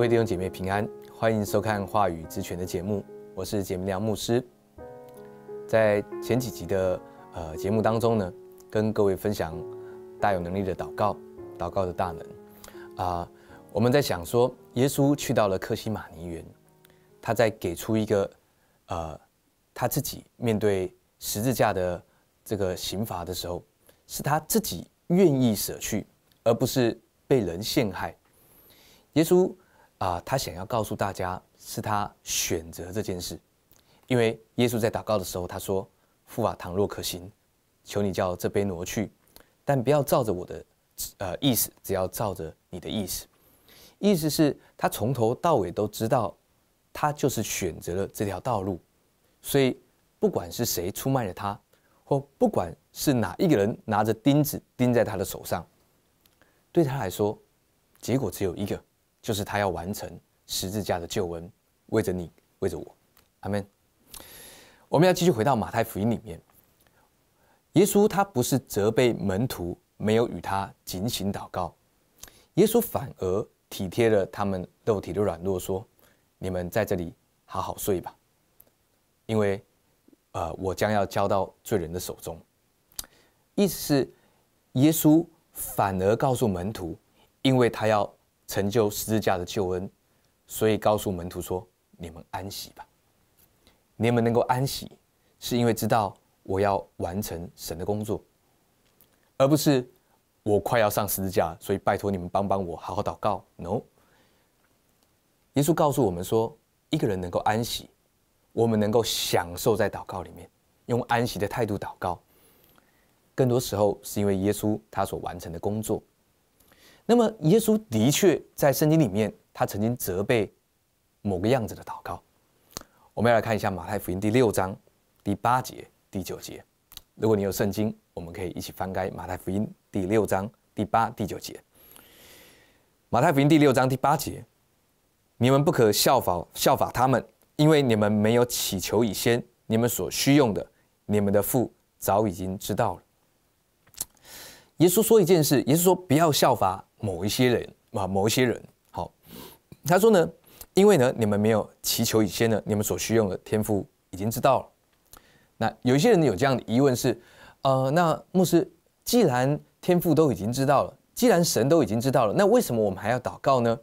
各位弟兄姐妹平安，欢迎收看《话语之泉》的节目。我是节目梁牧师。在前几集的呃节目当中呢，跟各位分享大有能力的祷告、祷告的大能啊。我们在想说，耶稣去到了克西马尼园，他在给出一个呃他自己面对十字架的这个刑罚的时候，是他自己愿意舍去，而不是被人陷害。耶稣。啊，他想要告诉大家，是他选择这件事，因为耶稣在祷告的时候，他说：“父啊，倘若可行，求你叫这杯挪去，但不要照着我的呃意思，只要照着你的意思。”意思是，他从头到尾都知道，他就是选择了这条道路，所以不管是谁出卖了他，或不管是哪一个人拿着钉子钉在他的手上，对他来说，结果只有一个。就是他要完成十字架的救恩，为着你，为着我，阿门。我们要继续回到马太福音里面，耶稣他不是责备门徒没有与他警醒祷告，耶稣反而体贴了他们肉体的软弱，说：“你们在这里好好睡吧，因为，呃，我将要交到罪人的手中。”意思是，耶稣反而告诉门徒，因为他要。成就十字架的救恩，所以告诉门徒说：“你们安息吧。”你们能够安息，是因为知道我要完成神的工作，而不是我快要上十字架，所以拜托你们帮帮我，好好祷告。No，耶稣告诉我们说，一个人能够安息，我们能够享受在祷告里面，用安息的态度祷告，更多时候是因为耶稣他所完成的工作。那么，耶稣的确在圣经里面，他曾经责备某个样子的祷告。我们要来看一下马太福音第六章第八节、第九节。如果你有圣经，我们可以一起翻开马太福音第六章第八、第九节。马太福音第六章第八节，你们不可效仿效法他们，因为你们没有祈求以先，你们所需用的，你们的父早已经知道了。耶稣说一件事，耶稣说不要效法某一些人啊，某一些人，好，他说呢，因为呢，你们没有祈求以前呢，你们所需用的天赋已经知道了。那有一些人有这样的疑问是，呃，那牧师，既然天赋都已经知道了，既然神都已经知道了，那为什么我们还要祷告呢？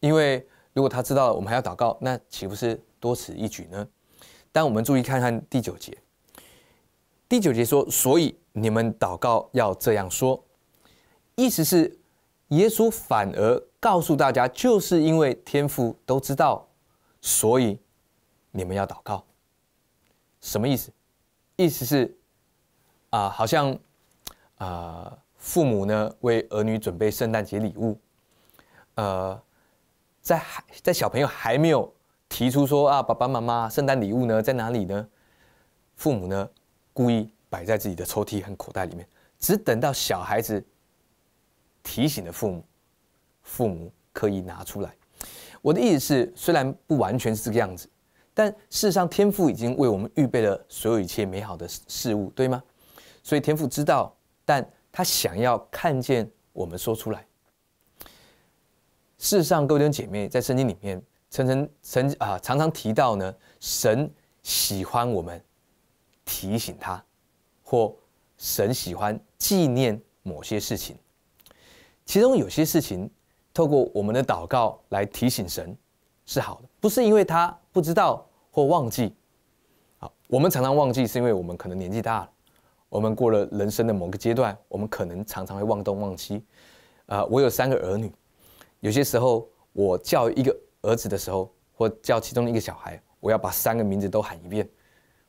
因为如果他知道了，我们还要祷告，那岂不是多此一举呢？但我们注意看看第九节，第九节说，所以你们祷告要这样说，意思是。耶稣反而告诉大家，就是因为天父都知道，所以你们要祷告。什么意思？意思是啊，好像啊，父母呢为儿女准备圣诞节礼物，呃，在孩在小朋友还没有提出说啊，爸爸妈妈圣诞礼物呢在哪里呢？父母呢故意摆在自己的抽屉和口袋里面，只等到小孩子。提醒的父母，父母可以拿出来。我的意思是，虽然不完全是这个样子，但事实上，天赋已经为我们预备了所有一切美好的事物，对吗？所以天赋知道，但他想要看见我们说出来。事实上，各位弟兄姐妹，在圣经里面，曾层曾啊，常常提到呢，神喜欢我们提醒他，或神喜欢纪念某些事情。其中有些事情，透过我们的祷告来提醒神，是好的，不是因为他不知道或忘记。啊，我们常常忘记，是因为我们可能年纪大了，我们过了人生的某个阶段，我们可能常常会忘东忘西。啊，我有三个儿女，有些时候我叫一个儿子的时候，或叫其中一个小孩，我要把三个名字都喊一遍。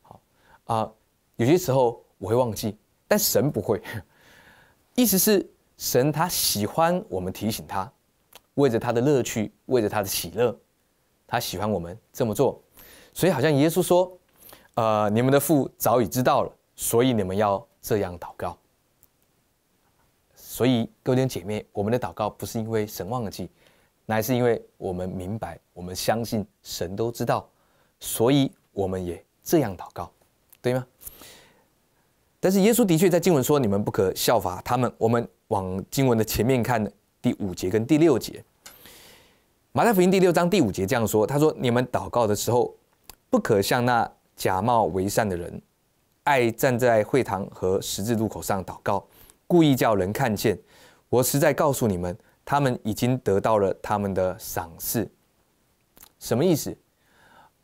好啊，有些时候我会忘记，但神不会，意思是。神他喜欢我们提醒他，为着他的乐趣，为着他的喜乐，他喜欢我们这么做。所以好像耶稣说：“呃，你们的父早已知道了，所以你们要这样祷告。”所以各位姐妹，我们的祷告不是因为神忘记乃是因为我们明白，我们相信神都知道，所以我们也这样祷告，对吗？但是耶稣的确在经文说：“你们不可效法他们，我们。”往经文的前面看，第五节跟第六节，《马太福音》第六章第五节这样说：“他说，你们祷告的时候，不可像那假冒为善的人，爱站在会堂和十字路口上祷告，故意叫人看见。我实在告诉你们，他们已经得到了他们的赏赐。”什么意思？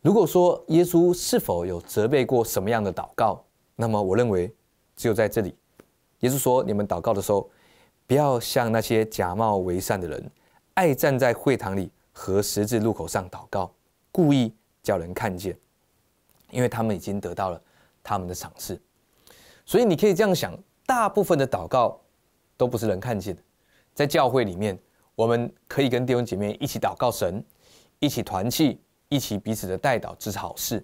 如果说耶稣是否有责备过什么样的祷告，那么我认为只有在这里，耶稣说：“你们祷告的时候。”不要像那些假冒为善的人，爱站在会堂里和十字路口上祷告，故意叫人看见，因为他们已经得到了他们的赏赐。所以你可以这样想：大部分的祷告都不是人看见的。在教会里面，我们可以跟弟兄姐妹一起祷告神，一起团契，一起彼此的代祷，这是好事。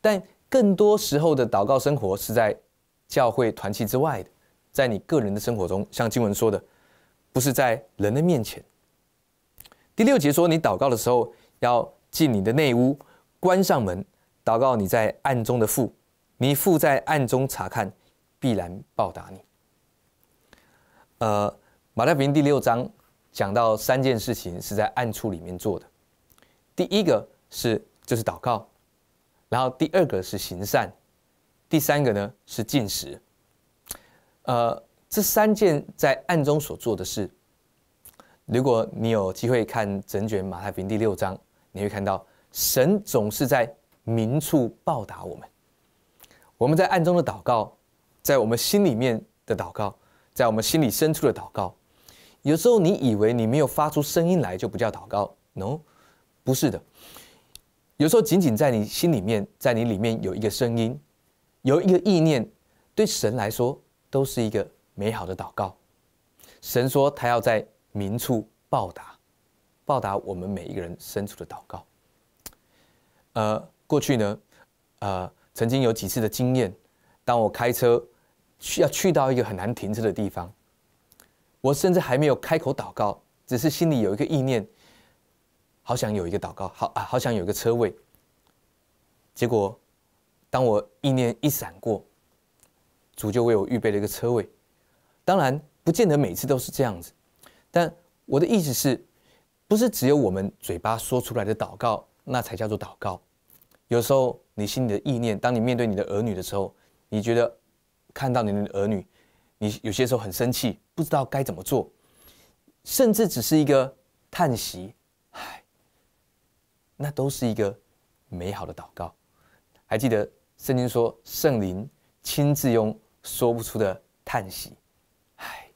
但更多时候的祷告生活是在教会团契之外的。在你个人的生活中，像经文说的，不是在人的面前。第六节说，你祷告的时候要进你的内屋，关上门，祷告你在暗中的父，你父在暗中查看，必然报答你。呃，马太福音第六章讲到三件事情是在暗处里面做的，第一个是就是祷告，然后第二个是行善，第三个呢是进食。呃，这三件在暗中所做的事，如果你有机会看整卷马太福音第六章，你会看到神总是在明处报答我们。我们在暗中的祷告，在我们心里面的祷告，在我们心里深处的祷告，有时候你以为你没有发出声音来就不叫祷告，no，不是的。有时候仅仅在你心里面，在你里面有一个声音，有一个意念，对神来说。都是一个美好的祷告。神说他要在明处报答，报答我们每一个人深处的祷告。呃，过去呢，呃，曾经有几次的经验，当我开车需要去到一个很难停车的地方，我甚至还没有开口祷告，只是心里有一个意念，好想有一个祷告，好啊，好想有一个车位。结果，当我意念一闪过。主就为我预备了一个车位，当然不见得每次都是这样子，但我的意思是，不是只有我们嘴巴说出来的祷告，那才叫做祷告。有时候你心里的意念，当你面对你的儿女的时候，你觉得看到你的儿女，你有些时候很生气，不知道该怎么做，甚至只是一个叹息，唉，那都是一个美好的祷告。还记得圣经说，圣灵亲自用。说不出的叹息，唉，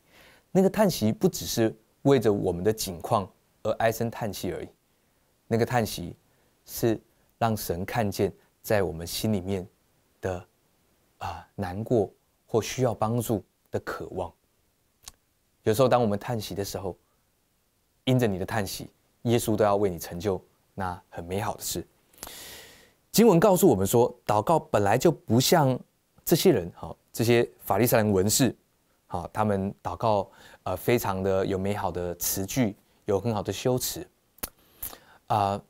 那个叹息不只是为着我们的境况而唉声叹气而已，那个叹息是让神看见在我们心里面的啊难过或需要帮助的渴望。有时候，当我们叹息的时候，因着你的叹息，耶稣都要为你成就那很美好的事。经文告诉我们说，祷告本来就不像这些人好。这些法利赛人文士，好，他们祷告，呃，非常的有美好的词句，有很好的修辞，啊，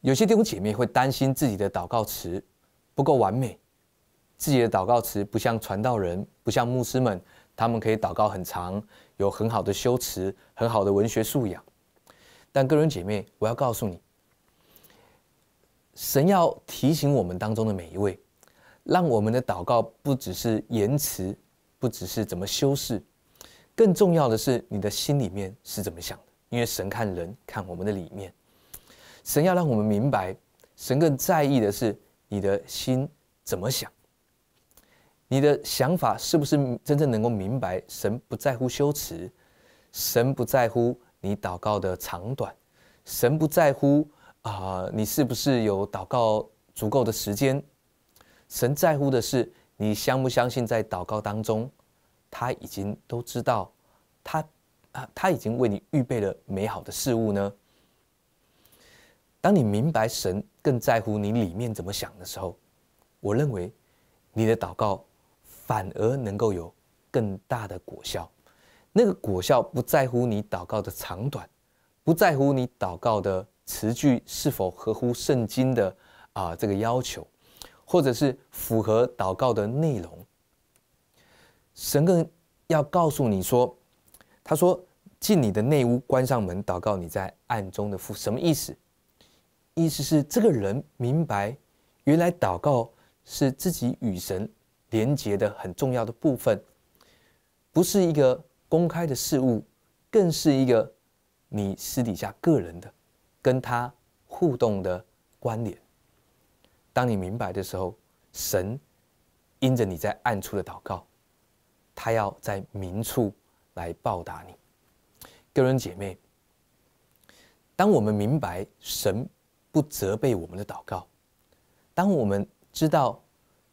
有些弟兄姐妹会担心自己的祷告词不够完美，自己的祷告词不像传道人，不像牧师们，他们可以祷告很长，有很好的修辞，很好的文学素养。但个人姐妹，我要告诉你，神要提醒我们当中的每一位。让我们的祷告不只是言辞，不只是怎么修饰，更重要的是你的心里面是怎么想的。因为神看人，看我们的里面。神要让我们明白，神更在意的是你的心怎么想，你的想法是不是真正能够明白。神不在乎修辞，神不在乎你祷告的长短，神不在乎啊，你是不是有祷告足够的时间。神在乎的是你相不相信，在祷告当中，他已经都知道，他啊，他已经为你预备了美好的事物呢。当你明白神更在乎你里面怎么想的时候，我认为，你的祷告反而能够有更大的果效。那个果效不在乎你祷告的长短，不在乎你祷告的词句是否合乎圣经的啊这个要求。或者是符合祷告的内容，神更要告诉你说：“他说进你的内屋，关上门，祷告你在暗中的父，什么意思？意思是这个人明白，原来祷告是自己与神连结的很重要的部分，不是一个公开的事物，更是一个你私底下个人的跟他互动的关联。”当你明白的时候，神因着你在暗处的祷告，他要在明处来报答你，各位姐妹。当我们明白神不责备我们的祷告，当我们知道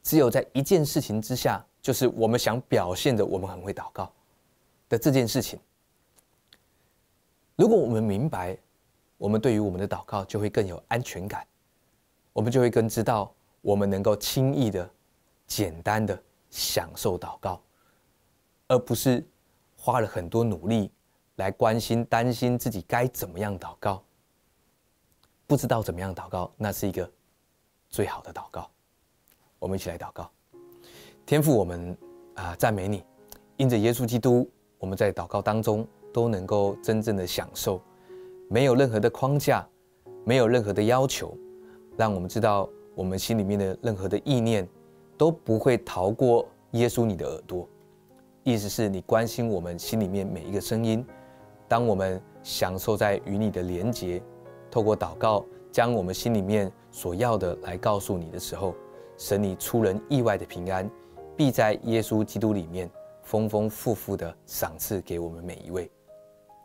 只有在一件事情之下，就是我们想表现的我们很会祷告的这件事情，如果我们明白，我们对于我们的祷告就会更有安全感。我们就会更知道，我们能够轻易的、简单的享受祷告，而不是花了很多努力来关心、担心自己该怎么样祷告。不知道怎么样祷告，那是一个最好的祷告。我们一起来祷告，天父，我们啊，赞美你，因着耶稣基督，我们在祷告当中都能够真正的享受，没有任何的框架，没有任何的要求。让我们知道，我们心里面的任何的意念，都不会逃过耶稣你的耳朵。意思是你关心我们心里面每一个声音。当我们享受在与你的连结，透过祷告将我们心里面所要的来告诉你的时候，神你出人意外的平安，必在耶稣基督里面丰丰富富的赏赐给我们每一位，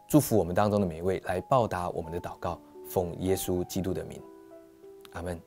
祝福我们当中的每一位，来报答我们的祷告，奉耶稣基督的名。 아멘.